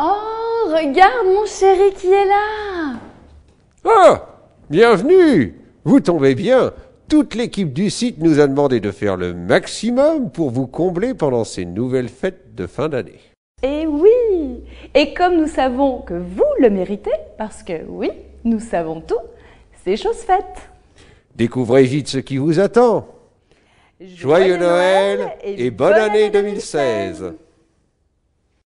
Oh, regarde mon chéri qui est là Ah Bienvenue Vous tombez bien Toute l'équipe du site nous a demandé de faire le maximum pour vous combler pendant ces nouvelles fêtes de fin d'année. Eh oui Et comme nous savons que vous le méritez, parce que oui, nous savons tout, c'est chose faite Découvrez vite ce qui vous attend Joyeux, Noël, et, bonne, année, 2016.